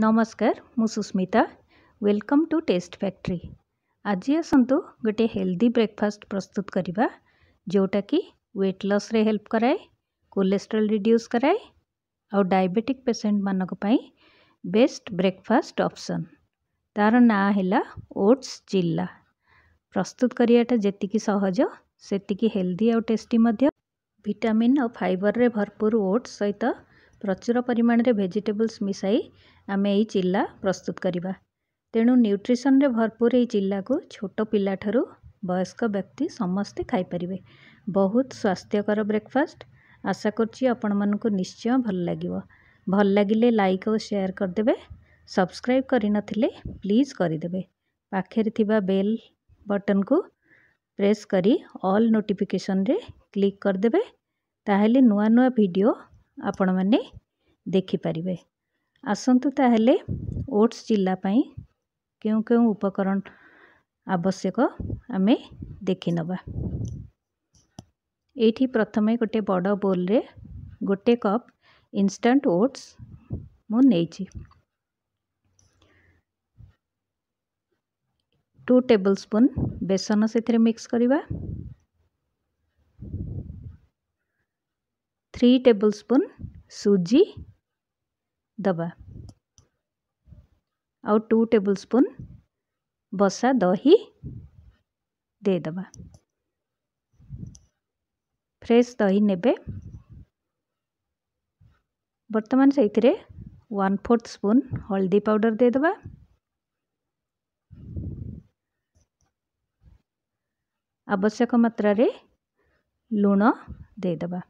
नमस्कार Musmita welcome to test factory आज आसतु गोटे हेल्दी ब्रेकफास्ट प्रस्तुत करने जोटा कि वेट लॉस रे हेल्प कराए कोलेस्ट्रॉल रिड्यूस कराए और डायबिटिक पेसेंट मानी बेस्ट ब्रेकफास्ट ऑप्शन तार ना है ओट्स चिल्ला प्रस्तुत करवाटा जी सहज से हेल्दी आउ टेस्टी भिटामिन और फाइबर रे भरपूर ओट्स सहित ପ୍ରଚୁର ପରିମାଣରେ ଭେଜିଟେବଲ୍ସ ମିଶାଇ ଆମେ ଏହି ଚିଲ୍ଲା ପ୍ରସ୍ତୁତ କରିବା ତେଣୁ ନ୍ୟୁଟ୍ରିସନରେ ଭରପୁର ଏହି ଚିଲ୍ଲାକୁ ଛୋଟ ପିଲାଠାରୁ ବୟସ୍କ ବ୍ୟକ୍ତି ସମସ୍ତେ ଖାଇପାରିବେ ବହୁତ ସ୍ୱାସ୍ଥ୍ୟକର ବ୍ରେକଫାଷ୍ଟ ଆଶା କରୁଛି ଆପଣମାନଙ୍କୁ ନିଶ୍ଚୟ ଭଲ ଲାଗିବ ଭଲ ଲାଗିଲେ ଲାଇକ୍ ଆଉ ସେୟାର କରିଦେବେ ସବସ୍କ୍ରାଇବ୍ କରିନଥିଲେ ପ୍ଲିଜ୍ କରିଦେବେ ପାଖରେ ଥିବା ବେଲ୍ ବଟନ୍କୁ ପ୍ରେସ୍ କରି ଅଲ୍ ନୋଟିଫିକେସନ୍ରେ କ୍ଲିକ୍ କରିଦେବେ ତାହେଲେ ନୂଆ ନୂଆ ଭିଡ଼ିଓ ଆପଣମାନେ ଦେଖିପାରିବେ ଆସନ୍ତୁ ତାହେଲେ ଓଟ୍ସ ଚିଲ୍ଲା ପାଇଁ କେଉଁ କେଉଁ ଉପକରଣ ଆବଶ୍ୟକ ଆମେ ଦେଖିନେବା ଏଇଠି ପ୍ରଥମେ ଗୋଟେ ବଡ଼ ବୋଲ୍ରେ ଗୋଟେ କପ୍ ଇନ୍ଷ୍ଟାଣ୍ଟ ଓଟ୍ସ ମୁଁ ନେଇଛି ଟୁ ଟେବୁଲ ସ୍ପୁନ୍ ବେସନ ସେଥିରେ ମିକ୍ସ କରିବା थ्री टेबल स्पून सूजी दबा आउ टू टेबल स्पून बसा दही दे दबा फ्रेश दही ने बर्तमान से वन फोर्थ स्पून हल्दी पाउडर दे दबा आवश्यक मात्रा रे लुण दे दबा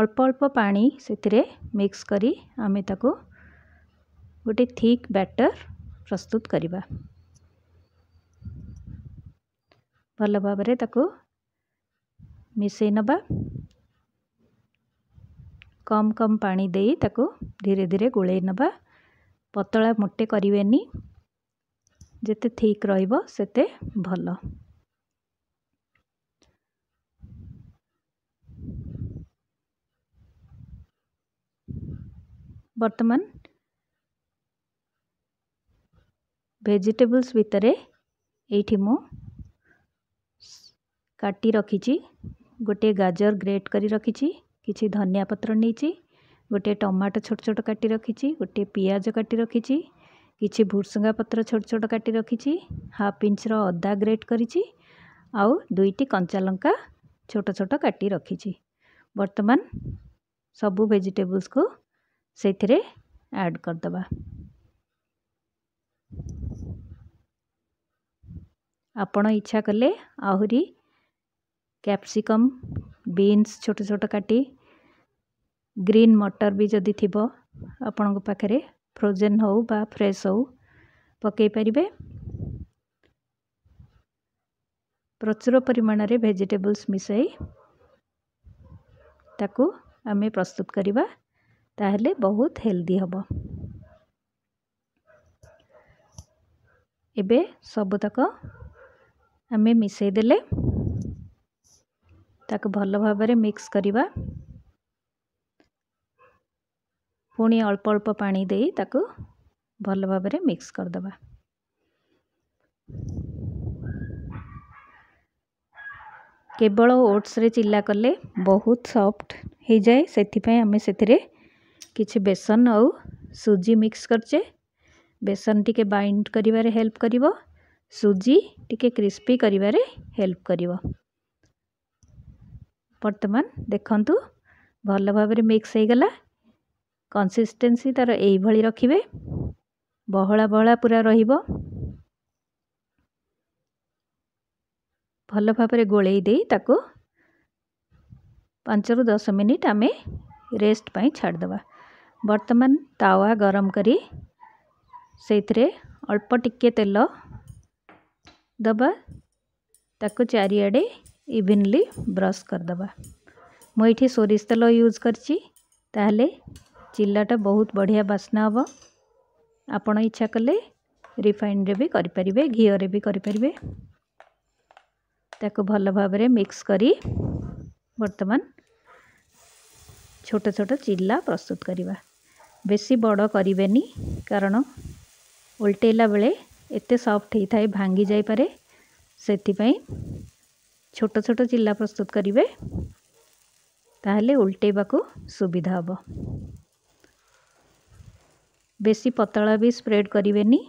अल्प अल्प पा से मिक्स करी आम ताको गोटे थिक बैटर प्रस्तुत करने भल भाव मिसई नवा कम कम पा दे धीरे धीरे गोल नवा पतला मोटे करेनि जिते थिक रत भल ବର୍ତ୍ତମାନ ଭେଜିଟେବଲ୍ସ ଭିତରେ ଏଇଠି ମୁଁ କାଟି ରଖିଛି ଗୋଟିଏ ଗାଜର ଗ୍ରେଟ୍ କରି ରଖିଛି କିଛି ଧନିଆ ପତ୍ର ନେଇଛି ଗୋଟିଏ ଟମାଟୋ ଛୋଟ ଛୋଟ କାଟି ରଖିଛି ଗୋଟିଏ ପିଆଜ କାଟି ରଖିଛି କିଛି ଭୁର୍ସୁଙ୍ଗା ପତ୍ର ଛୋଟ ଛୋଟ କାଟି ରଖିଛି ହାଫ୍ ଇଞ୍ଚର ଅଦା ଗ୍ରେଟ୍ କରିଛି ଆଉ ଦୁଇଟି କଞ୍ଚାଲଙ୍କା ଛୋଟ ଛୋଟ କାଟି ରଖିଛି ବର୍ତ୍ତମାନ ସବୁ ଭେଜିଟେବଲ୍ସକୁ सेड ऐड करदे आपण इच्छा कले आपसिकम कैप्सिकम बीन्स छोट छोट का ग्रीन मटर भी जदि थी आपण पाखे फ्रोजेन हो बा फ्रेश हो पकई पारे प्रचुर परिमाण में भेजिटेबल्स मिसाई ताकू आम प्रस्तुत करवा ताहले बहुत हेल्दी हम एबे सबूतक आम मिसेदे भल भाव मिक्स करवा पुणी अल्प अल्प पानी दे भल भाव मिक्स करदे केवल ओट्स चिल्ला कले बहुत सफ्ट हो जाए से आम से किसी बेसन आउ सुजी मिक्स करचे बेसन टिके बाइंड करिवारे हेल्प कर सुजी टिके क्रिस्पी करिवारे हेल्प कर बर्तमान देखु भल भाव मिक्स होगा कनसीस्टेन्सी तर यही रखिए बहला बहला पूरा र भल भाव गोल पांच रु दस मिनिट आम रेस्ट छाड़ छाड़दबा बर्तमान तावा गरम करी से अल्प टिके तेल दबा ताको चारे इवेनली ब्रश करदे मुझे सोरिष तेल यूज कर करा बहुत बढ़िया बास्ना हम आप इच्छा कले रिफाइन्रे भी करें घी भी करें भल भाव मिक्स करी वर्तमान छोट छोट चिल्ला प्रस्तुत करवा ବେଶୀ ବଡ଼ କରିବେନି କାରଣ ଓଲଟେଇଲା ବେଳେ ଏତେ ସଫ୍ଟ ହେଇଥାଏ ଭାଙ୍ଗି ଯାଇପାରେ ସେଥିପାଇଁ ଛୋଟ ଛୋଟ ଚିଲା ପ୍ରସ୍ତୁତ କରିବେ ତାହେଲେ ଓଲଟେଇବାକୁ ସୁବିଧା ହେବ ବେଶୀ ପତଳା ବି ସ୍ପ୍ରେଡ଼ କରିବେନି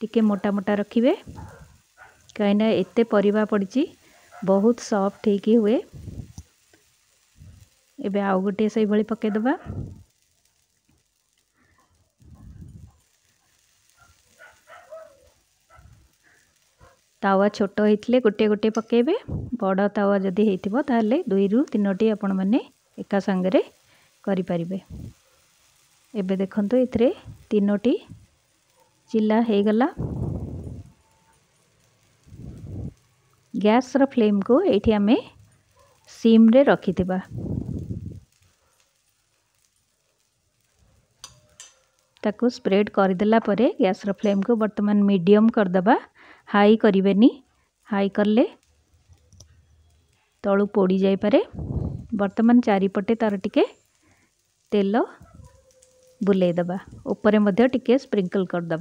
ଟିକେ ମୋଟା ମୋଟା ରଖିବେ କାହିଁକିନା ଏତେ ପରିବା ପଡ଼ିଛି ବହୁତ ସଫ୍ଟ ହେଇକି ହୁଏ ଏବେ ଆଉ ଗୋଟିଏ ସେଇଭଳି ପକାଇଦେବା तावा छोटो होते गोटे गोटे पकेबे बड़ तावा जदि होते दुई रु तीन टी आपसांगेपर एखु एनोटी चिल्ला गला गैस फ्लेम को ये आम सीम्रे रखि ताकू स्प्रेड करदेला गैस फ्लेम को बर्तमान मीडियम करदबा हाई करें हाई कले तलु पोड़ जापर बर्तमान चारिपटे तार टिके तेल बुलेदबा बुलेद उपरे स्प्रिंकल करदे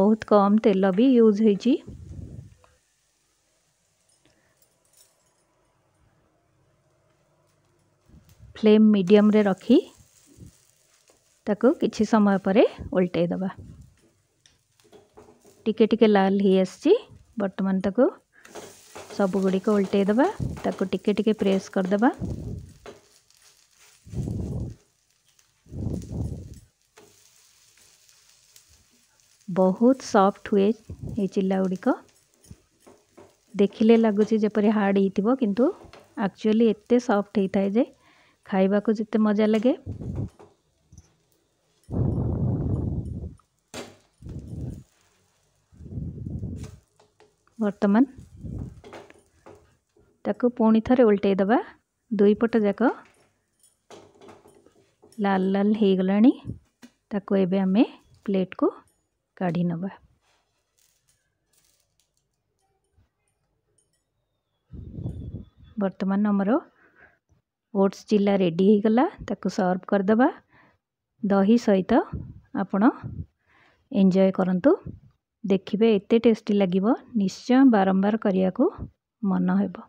बहुत कम तेल भी यूज हो फ्लेम मीडियम रे रखी ताकू कि समय पर ओल्टईद टे लाल ही आर्तमान सब गुड़िक ओल्टईद टे प्रेस करदे बहुत सॉफ्ट हुए ये चिल्ला गुड़िक देखिले लगुच हार्ड किंतु एक्चुअली एत सफ्ट होता है जे खावाक जिते मजा लगे ବର୍ତ୍ତମାନ ତାକୁ ପୁଣି ଥରେ ଓଲଟେଇ ଦେବା ଦୁଇ ପଟ ଯାକ ଲାଲ ଲାଲ ହୋଇଗଲାଣି ତାକୁ ଏବେ ଆମେ ପ୍ଲେଟ୍କୁ କାଢ଼ି ନେବା ବର୍ତ୍ତମାନ ଆମର ଓଟ୍ସ ଚିଲା ରେଡ଼ି ହୋଇଗଲା ତାକୁ ସର୍ଭ କରିଦେବା ଦହି ସହିତ ଆପଣ ଏନ୍ଜୟ କରନ୍ତୁ ଦେଖିବେ ଏତେ ଟେଷ୍ଟି ଲାଗିବ ନିଶ୍ଚୟ ବାରମ୍ବାର କରିବାକୁ ମନ ହେବ